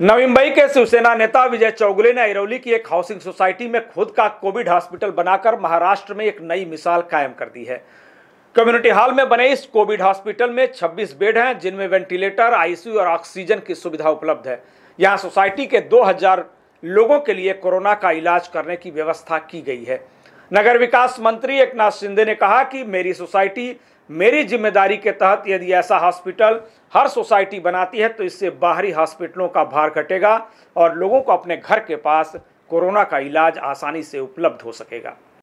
नवी मुंबई के शिवसेना नेता विजय चौगले ने अरौली की एक हाउसिंग सोसाइटी में खुद का कोविड हॉस्पिटल बनाकर महाराष्ट्र में एक नई मिसाल कायम कर दी है कम्युनिटी हॉल में बने इस कोविड हॉस्पिटल में 26 बेड हैं जिनमें वेंटिलेटर आईसीयू और ऑक्सीजन की सुविधा उपलब्ध है यहाँ सोसाइटी के 2000 लोगों के लिए कोरोना का इलाज करने की व्यवस्था की गई है नगर विकास मंत्री एकनाथ शिंदे ने कहा कि मेरी सोसाइटी मेरी जिम्मेदारी के तहत यदि ऐसा हॉस्पिटल हर सोसाइटी बनाती है तो इससे बाहरी हॉस्पिटलों का भार घटेगा और लोगों को अपने घर के पास कोरोना का इलाज आसानी से उपलब्ध हो सकेगा